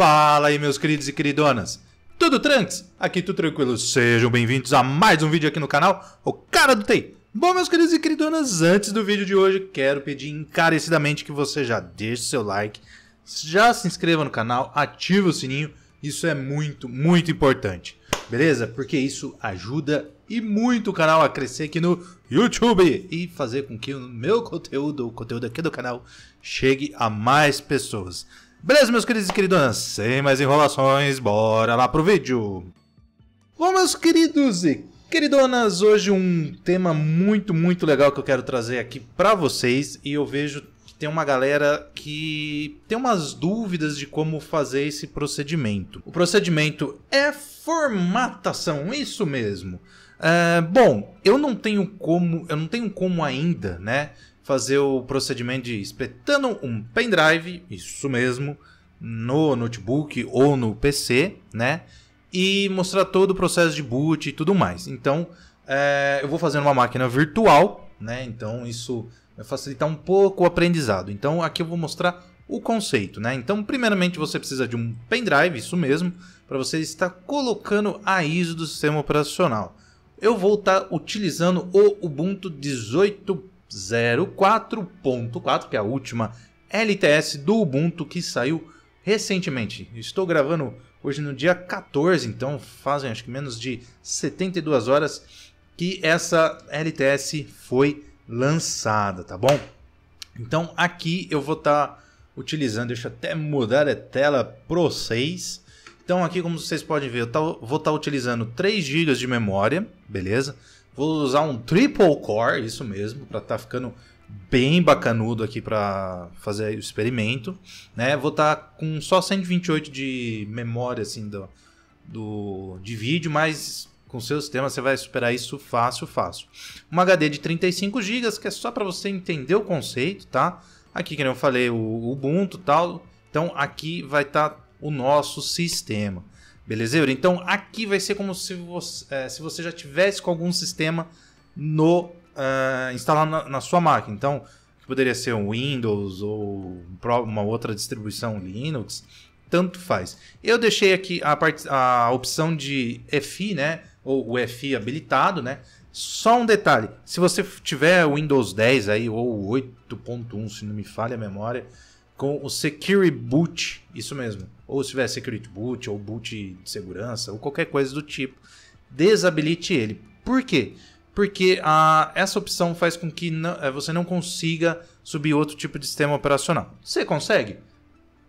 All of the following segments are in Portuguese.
Fala aí, meus queridos e queridonas. Tudo tranks? Aqui tudo tranquilo. Sejam bem-vindos a mais um vídeo aqui no canal, o Cara do TI. Bom, meus queridos e queridonas, antes do vídeo de hoje, quero pedir encarecidamente que você já deixe seu like, já se inscreva no canal, ative o sininho. Isso é muito, muito importante. Beleza? Porque isso ajuda e muito o canal a crescer aqui no YouTube e fazer com que o meu conteúdo, o conteúdo aqui do canal, chegue a mais pessoas. Beleza, meus queridos e queridonas? Sem mais enrolações, bora lá pro vídeo! Bom, meus queridos e queridonas, hoje um tema muito, muito legal que eu quero trazer aqui para vocês e eu vejo que tem uma galera que tem umas dúvidas de como fazer esse procedimento. O procedimento é formatação, isso mesmo. É, bom, eu não tenho como, eu não tenho como ainda, né? fazer o procedimento de espetando um pendrive, isso mesmo, no notebook ou no PC, né? E mostrar todo o processo de boot e tudo mais. Então, é, eu vou fazer uma máquina virtual, né? Então, isso vai facilitar um pouco o aprendizado. Então, aqui eu vou mostrar o conceito, né? Então, primeiramente, você precisa de um pendrive, isso mesmo, para você estar colocando a ISO do sistema operacional. Eu vou estar utilizando o Ubuntu 18 04.4, que é a última LTS do Ubuntu que saiu recentemente. Estou gravando hoje no dia 14, então fazem acho que menos de 72 horas que essa LTS foi lançada, tá bom? Então aqui eu vou estar tá utilizando, deixa eu até mudar a tela para vocês. Então aqui como vocês podem ver, eu tá, vou estar tá utilizando 3 GB de memória, beleza? Vou usar um triple core, isso mesmo, para estar tá ficando bem bacanudo aqui para fazer o experimento, né? Vou estar tá com só 128 de memória assim do, do de vídeo, mas com seu sistema você vai superar isso fácil, fácil. Um HD de 35 GB, que é só para você entender o conceito, tá? Aqui, que eu falei, o Ubuntu tal. Então aqui vai estar tá o nosso sistema. Beleza? Então aqui vai ser como se você, é, se você já tivesse com algum sistema no uh, instalado na, na, sua máquina. Então poderia ser um Windows ou uma outra distribuição Linux, tanto faz. Eu deixei aqui a, part, a opção de FI, né? Ou o FI habilitado, né? Só um detalhe: se você tiver Windows 10 aí ou 8.1, se não me falha a memória, com o Security Boot, isso mesmo. Ou se tiver Security Boot ou boot de segurança ou qualquer coisa do tipo, desabilite ele. Por quê? Porque a, ah, essa opção faz com que não, eh, você não consiga subir outro tipo de sistema operacional. Você consegue?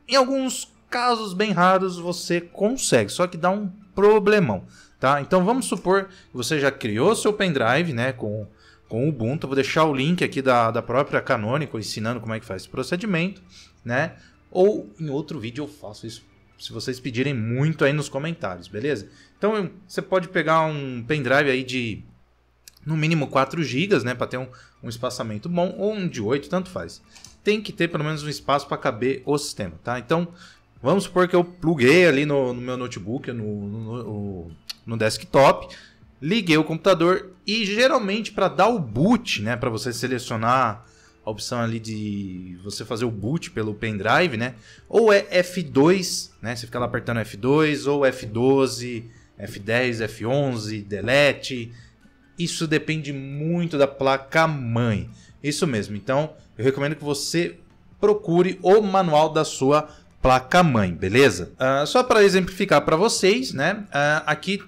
Em alguns casos bem raros você consegue, só que dá um problemão. Tá? Então vamos supor que você já criou seu pendrive né, com, com o Ubuntu. vou deixar o link aqui da, da própria Canonical ensinando como é que faz esse procedimento né? Ou em outro vídeo eu faço isso se vocês pedirem muito aí nos comentários, beleza? Então você pode pegar um pendrive aí de no mínimo 4 GB, né, para ter um, um, espaçamento bom ou um de 8, tanto faz. Tem que ter pelo menos um espaço para caber o sistema, tá? Então vamos supor que eu pluguei ali no, no meu notebook, no, no, no desktop, liguei o computador e geralmente para dar o boot, né, para você selecionar a opção ali de você fazer o boot pelo pendrive, né? Ou é F2, né? Você fica lá apertando F2, ou F12, F10, F11, delete. Isso depende muito da placa mãe. Isso mesmo. Então, eu recomendo que você procure o manual da sua placa mãe, beleza? Uh, só para exemplificar para vocês, né? Uh, aqui,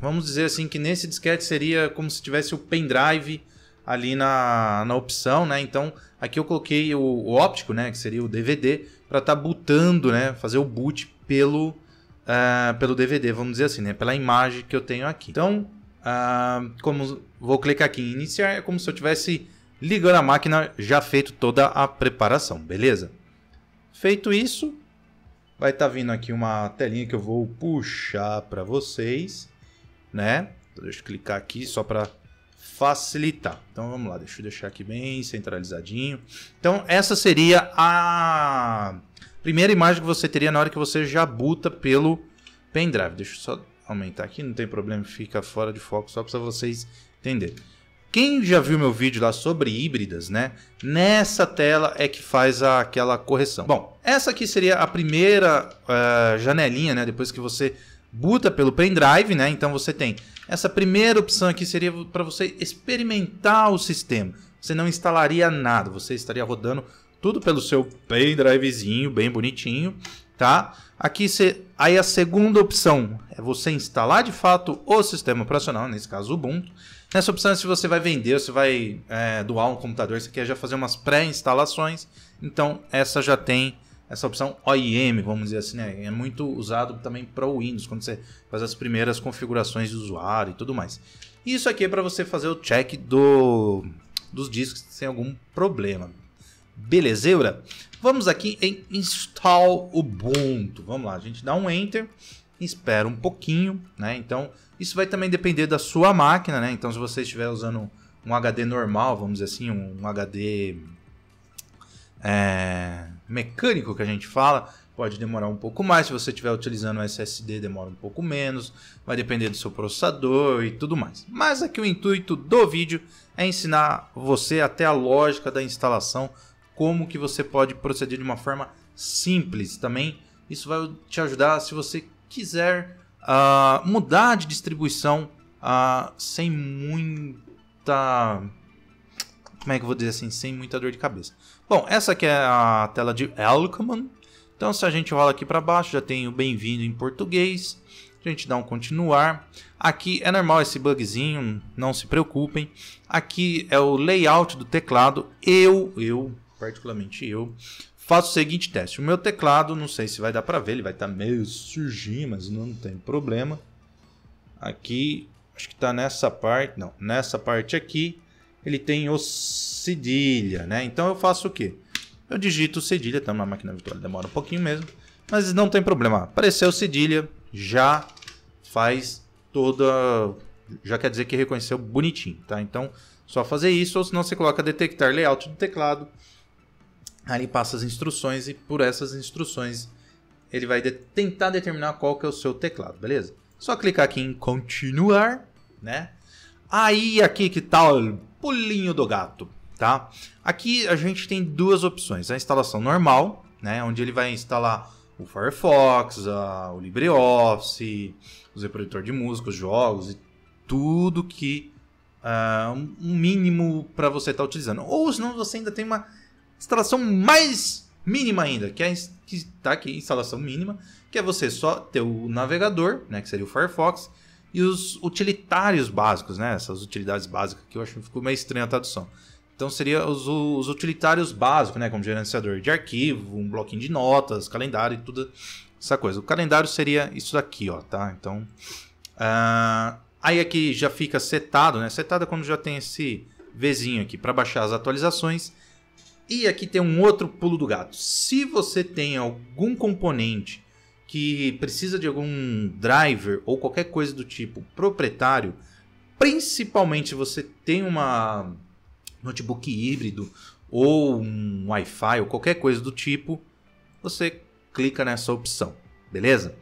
vamos dizer assim que nesse disquete seria como se tivesse o pendrive ali na, na opção, né? Então aqui eu coloquei o, o óptico, né? Que seria o DVD, para estar tá bootando, né? Fazer o boot pelo, uh, pelo DVD, vamos dizer assim, né? Pela imagem que eu tenho aqui. Então, uh, como vou clicar aqui em iniciar, é como se eu tivesse ligando a máquina, já feito toda a preparação, beleza? Feito isso, vai estar tá vindo aqui uma telinha que eu vou puxar para vocês, né? Deixa eu clicar aqui só para facilitar. Então vamos lá, deixa eu deixar aqui bem centralizadinho. Então essa seria a primeira imagem que você teria na hora que você já buta pelo pendrive. Deixa eu só aumentar aqui, não tem problema, fica fora de foco só para vocês entenderem. Quem já viu meu vídeo lá sobre híbridas, né? Nessa tela é que faz a, aquela correção. Bom, essa aqui seria a primeira uh, janelinha, né? Depois que você buta pelo pendrive, né? Então você tem essa primeira opção aqui seria para você experimentar o sistema. Você não instalaria nada, você estaria rodando tudo pelo seu pendrivezinho, bem bonitinho, tá? Aqui você, aí a segunda opção é você instalar de fato o sistema operacional, nesse caso o Ubuntu. Nessa opção, se você vai vender, se vai é, doar um computador, você quer já fazer umas pré-instalações, então essa já tem essa opção OIM, vamos dizer assim, né? É muito usado também para o Windows, quando você faz as primeiras configurações de usuário e tudo mais. E isso aqui é para você fazer o check do, dos discos sem algum problema. Belezeura? Vamos aqui em Install Ubuntu. Vamos lá, a gente dá um Enter, espera um pouquinho, né? Então, isso vai também depender da sua máquina, né? Então, se você estiver usando um HD normal, vamos dizer assim, um HD... É mecânico que a gente fala, pode demorar um pouco mais. Se você estiver utilizando um SSD, demora um pouco menos. Vai depender do seu processador e tudo mais. Mas aqui o intuito do vídeo é ensinar você até a lógica da instalação, como que você pode proceder de uma forma simples. Também isso vai te ajudar se você quiser uh, mudar de distribuição uh, sem muita como é que eu vou dizer assim, sem muita dor de cabeça. Bom, essa aqui é a tela de Elkman. Então se a gente rola aqui para baixo, já tem o bem-vindo em português. A gente dá um continuar. Aqui é normal esse bugzinho, não se preocupem. Aqui é o layout do teclado. Eu, eu, particularmente eu, faço o seguinte teste. O meu teclado, não sei se vai dar para ver, ele vai estar tá meio surgindo, mas não tem problema. Aqui, acho que está nessa parte, não, nessa parte aqui ele tem o cedilha, né? Então eu faço o quê? Eu digito cedilha, tá na máquina virtual, demora um pouquinho mesmo, mas não tem problema. Apareceu cedilha, já faz toda, já quer dizer que reconheceu bonitinho, tá? Então só fazer isso, ou se não você coloca detectar layout do teclado, ali passa as instruções e por essas instruções ele vai de tentar determinar qual que é o seu teclado, beleza? Só clicar aqui em continuar, né? Aí aqui que tal tá pulinho do gato, tá? Aqui a gente tem duas opções, a instalação normal, né, onde ele vai instalar o Firefox, a, o LibreOffice, os reprodutor de música, os jogos e tudo que uh, um mínimo para você estar tá utilizando. Ou se não você ainda tem uma instalação mais mínima ainda, que é que tá aqui instalação mínima, que é você só ter o navegador, né, que seria o Firefox, e os utilitários básicos, né? Essas utilidades básicas que eu acho que ficou meio estranha a tradução. Então seria os, os, utilitários básicos, né? Como gerenciador de arquivo, um bloquinho de notas, calendário e tudo essa coisa. O calendário seria isso daqui, ó, tá? Então. Uh, aí aqui já fica setado, né? Setado é quando já tem esse Vzinho aqui para baixar as atualizações. E aqui tem um outro pulo do gato. Se você tem algum componente que precisa de algum driver ou qualquer coisa do tipo proprietário, principalmente você tem uma notebook híbrido ou um Wi-Fi ou qualquer coisa do tipo, você clica nessa opção, beleza?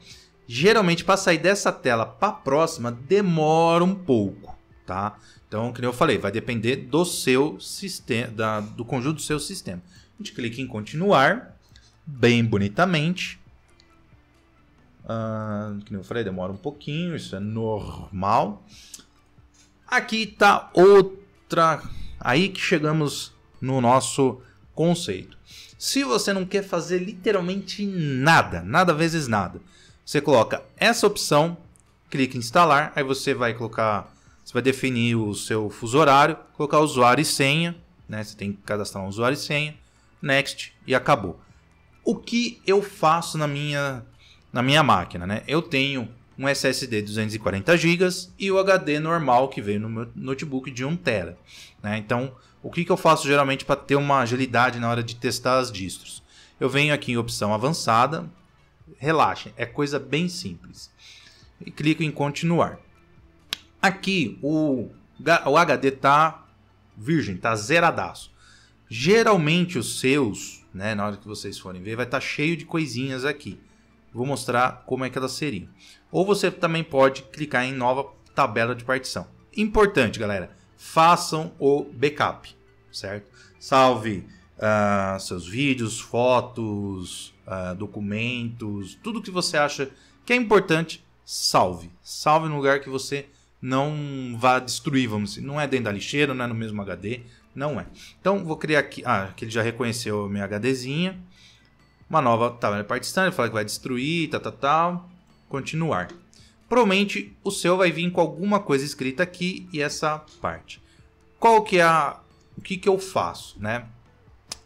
Geralmente para sair dessa tela para a próxima demora um pouco, tá? Então, como eu falei, vai depender do seu sistema, da, do conjunto do seu sistema. A gente clica em continuar, bem bonitamente. Ah, que nem eu falei, demora um pouquinho, isso é normal. Aqui está outra. Aí que chegamos no nosso conceito. Se você não quer fazer literalmente nada, nada vezes nada, você coloca essa opção, clica em instalar, aí você vai colocar, você vai definir o seu fuso horário, colocar usuário e senha, né? Você tem que cadastrar um usuário e senha, next e acabou. O que eu faço na minha na minha máquina, né? Eu tenho um SSD 240 GB e o HD normal que veio no meu notebook de 1 TB. Né? Então, o que, que eu faço geralmente para ter uma agilidade na hora de testar as distros? Eu venho aqui em opção avançada, relaxem, é coisa bem simples. E clico em continuar. Aqui o, o HD está virgem, está zeradaço. Geralmente os seus, né, na hora que vocês forem ver, vai estar tá cheio de coisinhas aqui. Vou mostrar como é que é elas seriam. Ou você também pode clicar em nova tabela de partição. Importante, galera, façam o backup, certo? Salve uh, seus vídeos, fotos, uh, documentos, tudo que você acha que é importante, salve. Salve no lugar que você não vá destruir, vamos dizer. Não é dentro da lixeira, não é no mesmo HD, não é. Então, vou criar aqui... Ah, aqui ele já reconheceu a minha HDzinha uma nova tabela tá, é partição ele fala que vai destruir, tal, tal, tal. Continuar. Provavelmente o seu vai vir com alguma coisa escrita aqui e essa parte. Qual que é a... o que que eu faço, né?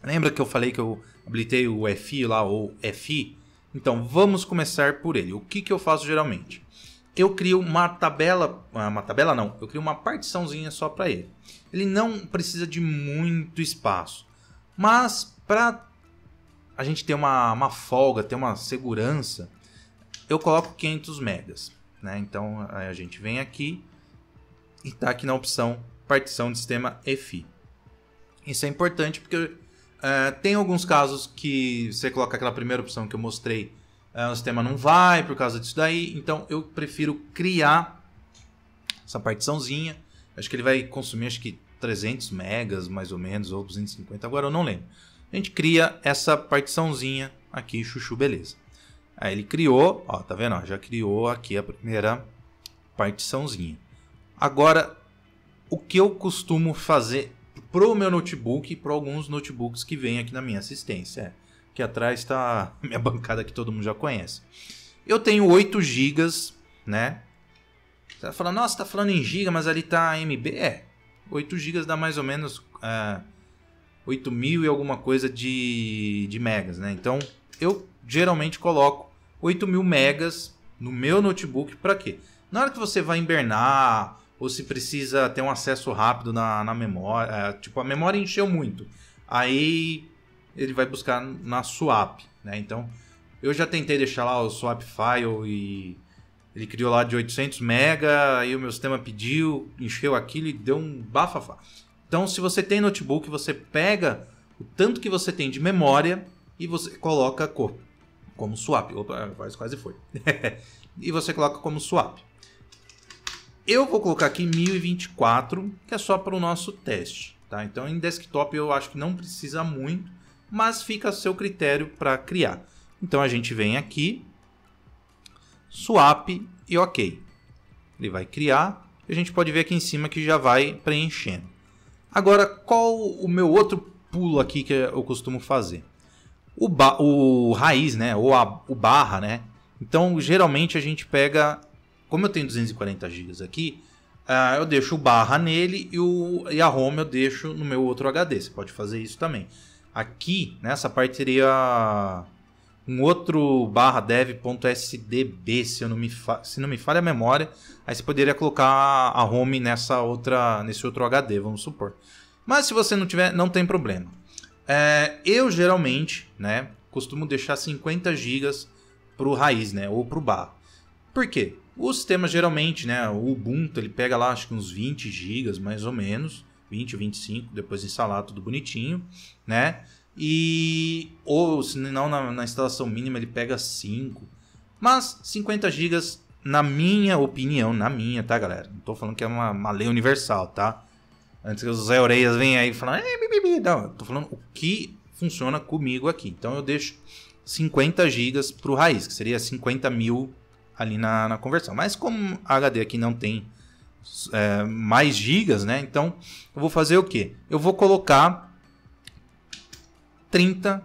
Lembra que eu falei que eu habilitei o FI lá, ou FI? Então, vamos começar por ele. O que que eu faço geralmente? eu crio uma tabela, ah, uma tabela não, eu crio uma partiçãozinha só para ele. Ele não precisa de muito espaço, mas para a gente tem uma, uma folga, tem uma segurança, eu coloco 500 megas. Né? Então a gente vem aqui e tá aqui na opção partição de sistema EFI. Isso é importante porque uh, tem alguns casos que você coloca aquela primeira opção que eu mostrei, uh, o sistema não vai por causa disso daí, então eu prefiro criar essa partiçãozinha. Acho que ele vai consumir acho que 300 megas mais ou menos ou 250, agora eu não lembro a gente cria essa partiçãozinha aqui Chuchu Beleza. Aí ele criou, ó, tá vendo? já criou aqui a primeira partiçãozinha. Agora, o que eu costumo fazer pro meu notebook e para alguns notebooks que vêm aqui na minha assistência, é, que atrás está minha bancada que todo mundo já conhece. Eu tenho 8 GB, né? Você vai falar, nossa, tá falando em giga, mas ali tá MB. É, 8 GB dá mais ou menos uh, 8 mil e alguma coisa de, de megas, né? Então eu geralmente coloco 8 mil megas no meu notebook para quê? Na hora que você vai hibernar ou se precisa ter um acesso rápido na, na memória, é, tipo a memória encheu muito, aí ele vai buscar na swap, né? Então eu já tentei deixar lá o swap file e ele criou lá de 800 mega, aí o meu sistema pediu, encheu aquilo e deu um bafafá. Então, se você tem notebook, você pega o tanto que você tem de memória e você coloca como, como swap. Opa, quase foi. e você coloca como swap. Eu vou colocar aqui 1024, que é só para o nosso teste. Tá? Então, em desktop eu acho que não precisa muito, mas fica a seu critério para criar. Então, a gente vem aqui, swap e ok. Ele vai criar. A gente pode ver aqui em cima que já vai preenchendo. Agora, qual o meu outro pulo aqui que eu costumo fazer? O, ba o raiz, né? Ou a, o barra, né? Então, geralmente a gente pega. Como eu tenho 240 GB aqui, uh, eu deixo o barra nele e, o, e a ROM eu deixo no meu outro HD. Você pode fazer isso também. Aqui, nessa parte, seria um outro barra dev.sdb, se, eu não me se não me falha a memória. Aí você poderia colocar a home nessa outra, nesse outro HD, vamos supor. Mas se você não tiver, não tem problema. É, eu geralmente né, costumo deixar 50 GB para o raiz né, ou para o barra. Por quê? O sistema geralmente, né, o Ubuntu, ele pega lá acho que uns 20 GB mais ou menos, 20 ou 25, depois instalar tudo bonitinho, né? E ou se não na, na instalação mínima ele pega 5. Mas 50 GB, na minha opinião, na minha, tá, galera? Não tô falando que é uma, uma lei universal, tá? Antes que os Zé Oreias venham aí falando, estou bibibi. Não, eu tô falando o que funciona comigo aqui. Então eu deixo 50 GB pro raiz, que seria 50 mil ali na, na conversão. Mas como a HD aqui não tem é, mais gigas, né? Então eu vou fazer o que? Eu vou colocar 30,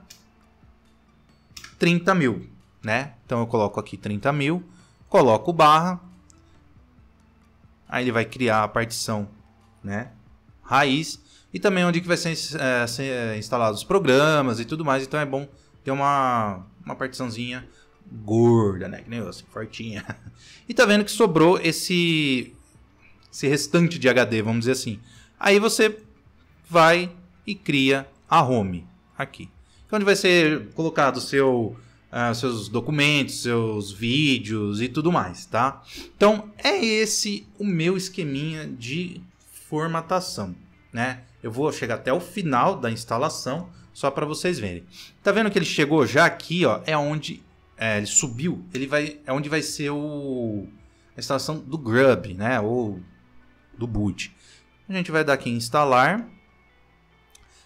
30 mil, né? Então eu coloco aqui 30 mil, coloco barra, aí ele vai criar a partição, né? Raiz e também onde que vai ser, é, ser é, instalados os programas e tudo mais. Então é bom ter uma, uma partiçãozinha gorda, né? Que nem eu, assim, fortinha. E tá vendo que sobrou esse, esse restante de HD, vamos dizer assim. Aí você vai e cria a home aqui. É onde vai ser colocado seu, uh, seus documentos, seus vídeos e tudo mais, tá? Então, é esse o meu esqueminha de formatação, né? Eu vou chegar até o final da instalação só para vocês verem. Tá vendo que ele chegou já aqui, ó? É onde é, ele subiu. Ele vai, é onde vai ser o a instalação do Grub, né? Ou do boot. A gente vai dar aqui em instalar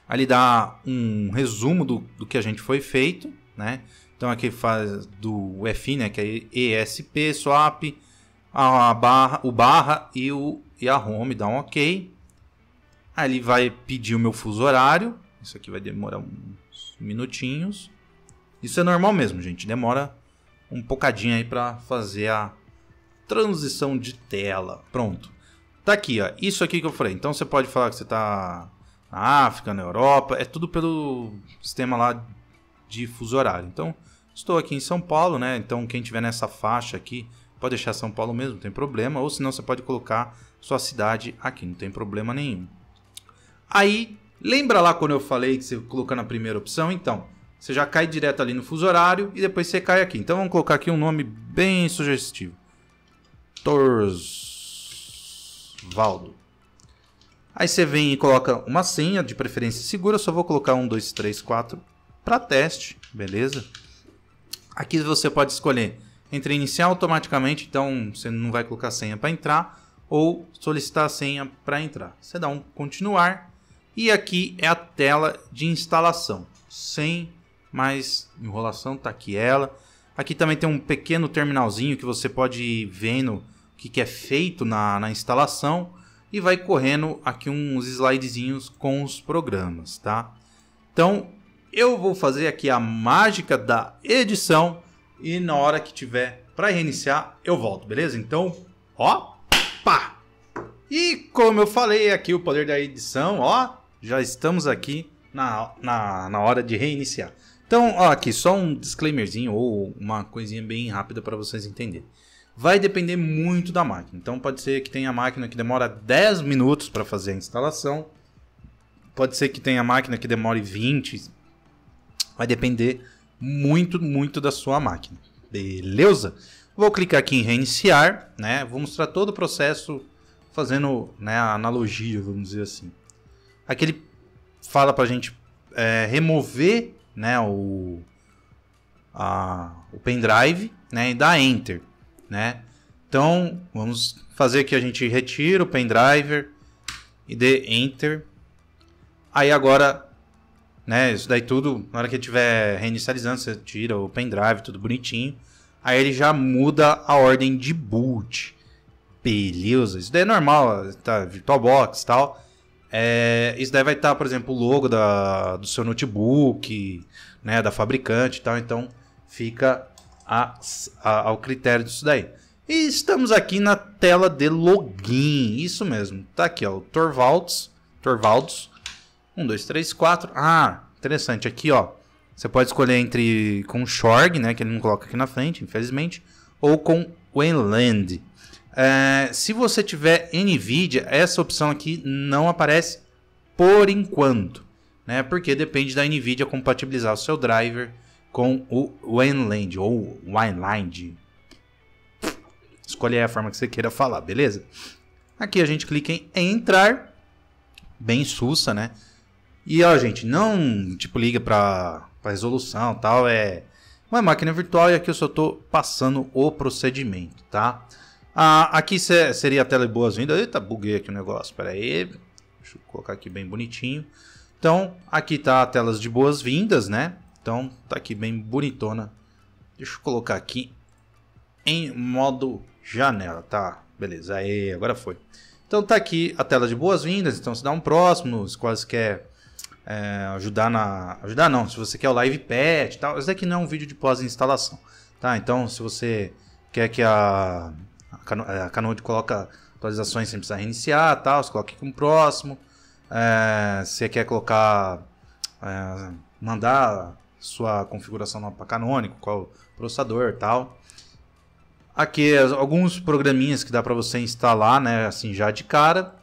ali dá um resumo do, do que a gente foi feito, né? Então aqui faz do F, né, que é ESP, swap, a barra, o barra e, o, e a home, dá um OK. Aí ele vai pedir o meu fuso horário, isso aqui vai demorar uns minutinhos. Isso é normal mesmo, gente, demora um bocadinho aí para fazer a transição de tela. Pronto. Tá aqui, ó. Isso aqui que eu falei. Então você pode falar que você tá na África, na Europa, é tudo pelo sistema lá de fuso horário. Então, estou aqui em São Paulo, né? Então, quem tiver nessa faixa aqui, pode deixar São Paulo mesmo, não tem problema, ou se não, você pode colocar sua cidade aqui, não tem problema nenhum. Aí, lembra lá quando eu falei que você coloca na primeira opção? Então, você já cai direto ali no fuso horário e depois você cai aqui. Então, vamos colocar aqui um nome bem sugestivo. Torsvaldo. Aí você vem e coloca uma senha, de preferência segura. só vou colocar um, dois, três, quatro para teste, beleza? Aqui você pode escolher entre iniciar automaticamente, então você não vai colocar senha para entrar, ou solicitar a senha para entrar. Você dá um continuar e aqui é a tela de instalação, sem mais enrolação, tá aqui ela. Aqui também tem um pequeno terminalzinho que você pode ir vendo o que, que é feito na, na instalação e vai correndo aqui uns slidezinhos com os programas, tá? Então, eu vou fazer aqui a mágica da edição e na hora que tiver para reiniciar, eu volto, beleza? Então, ó, pá! E como eu falei aqui, o poder da edição, ó, já estamos aqui na, na, na hora de reiniciar. Então, ó, aqui só um disclaimerzinho ou uma coisinha bem rápida para vocês entenderem vai depender muito da máquina. Então pode ser que tenha máquina que demora 10 minutos para fazer a instalação, pode ser que tenha máquina que demore 20. Vai depender muito, muito da sua máquina. Beleza? Vou clicar aqui em reiniciar, né? Vou mostrar todo o processo fazendo né, a analogia, vamos dizer assim. Aqui ele fala para a gente é, remover né, o, a, o pendrive né, e dar Enter né? Então, vamos fazer que a gente retira o pendriver e dê enter. Aí agora, né, isso daí tudo, na hora que estiver reinicializando, você tira o pendrive, tudo bonitinho. Aí ele já muda a ordem de boot. Beleza, isso daí é normal, tá, VirtualBox e tal. É, isso daí vai estar, tá, por exemplo, o logo da, do seu notebook, né, da fabricante e tal, então fica a, a, ao critério disso daí. E estamos aqui na tela de login, isso mesmo. Tá aqui, ó, o Torvalds, Torvalds, 1, 2, 3, 4. Ah, interessante aqui, ó. Você pode escolher entre com Shorg, né, que ele não coloca aqui na frente, infelizmente, ou com Wayland. É, se você tiver NVIDIA, essa opção aqui não aparece por enquanto, né? Porque depende da NVIDIA compatibilizar o seu driver com o Wineland, ou Wineland. Escolhe a forma que você queira falar, beleza? Aqui a gente clica em entrar, bem sussa, né? E ó, gente, não tipo liga para resolução tal, é uma máquina virtual e aqui eu só tô passando o procedimento, tá? Ah, aqui seria a tela de boas-vindas. Eita, buguei aqui o negócio, pera aí. Deixa eu colocar aqui bem bonitinho. Então, aqui tá telas de boas-vindas, né? Então tá aqui bem bonitona. Deixa eu colocar aqui em modo janela, tá? Beleza, aí, agora foi. Então tá aqui a tela de boas-vindas. Então se dá um próximo, se quase quer é, ajudar na. Ajudar não, se você quer o live pet e tal. Isso daqui não é um vídeo de pós-instalação, tá? Então se você quer que a, a, Cano... É, a coloca atualizações sem precisar reiniciar tal, você coloca aqui como próximo. É, se você quer colocar. É, mandar sua configuração no canônico, qual processador tal. Aqui alguns programinhas que dá para você instalar, né, assim já de cara.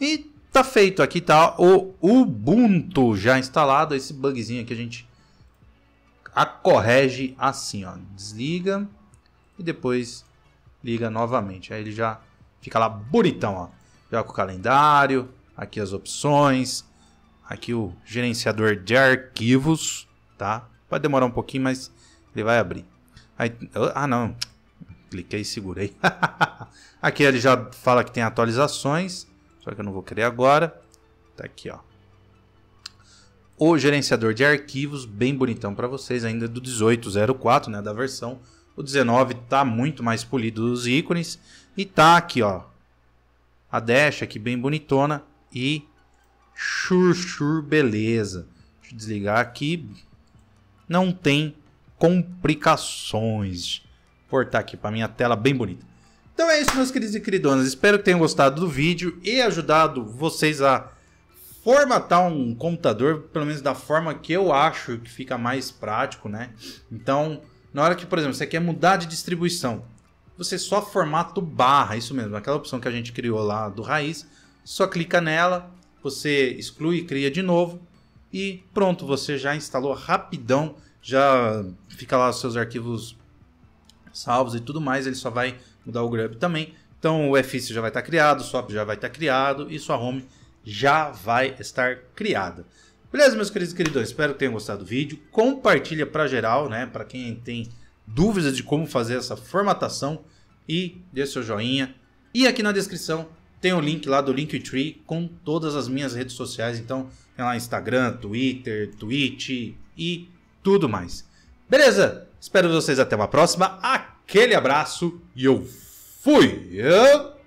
E tá feito aqui tá o Ubuntu já instalado, esse bugzinho que a gente a corrige assim, ó, desliga e depois liga novamente. Aí ele já fica lá bonitão, ó. Já com o calendário, aqui as opções, aqui o gerenciador de arquivos tá? demorar um pouquinho, mas ele vai abrir. Aí, ah, não. Cliquei e segurei. aqui ele já fala que tem atualizações. Só que eu não vou querer agora. Tá aqui, ó. O gerenciador de arquivos, bem bonitão para vocês, ainda do 1804, né, da versão. O 19 tá muito mais polido dos ícones e tá aqui, ó. A dash aqui bem bonitona e chur chur beleza. Deixa eu desligar aqui não tem complicações. Vou cortar aqui para minha tela bem bonita. Então é isso, meus queridos e queridonas. Espero que tenham gostado do vídeo e ajudado vocês a formatar um computador, pelo menos da forma que eu acho que fica mais prático, né? Então, na hora que, por exemplo, você quer mudar de distribuição, você só formata o barra, isso mesmo, aquela opção que a gente criou lá do raiz, só clica nela, você exclui e cria de novo, e pronto, você já instalou rapidão, já fica lá os seus arquivos salvos e tudo mais, ele só vai mudar o grub também. Então o Effice já vai estar tá criado, o swap já vai estar tá criado e sua home já vai estar criada. Beleza, meus queridos e queridos, espero que tenham gostado do vídeo. Compartilha para geral, né, para quem tem dúvidas de como fazer essa formatação e dê seu joinha. E aqui na descrição tem o link lá do Linktree com todas as minhas redes sociais, então lá Instagram, Twitter, Twitch e tudo mais. Beleza? Espero vocês até uma próxima. Aquele abraço e eu fui!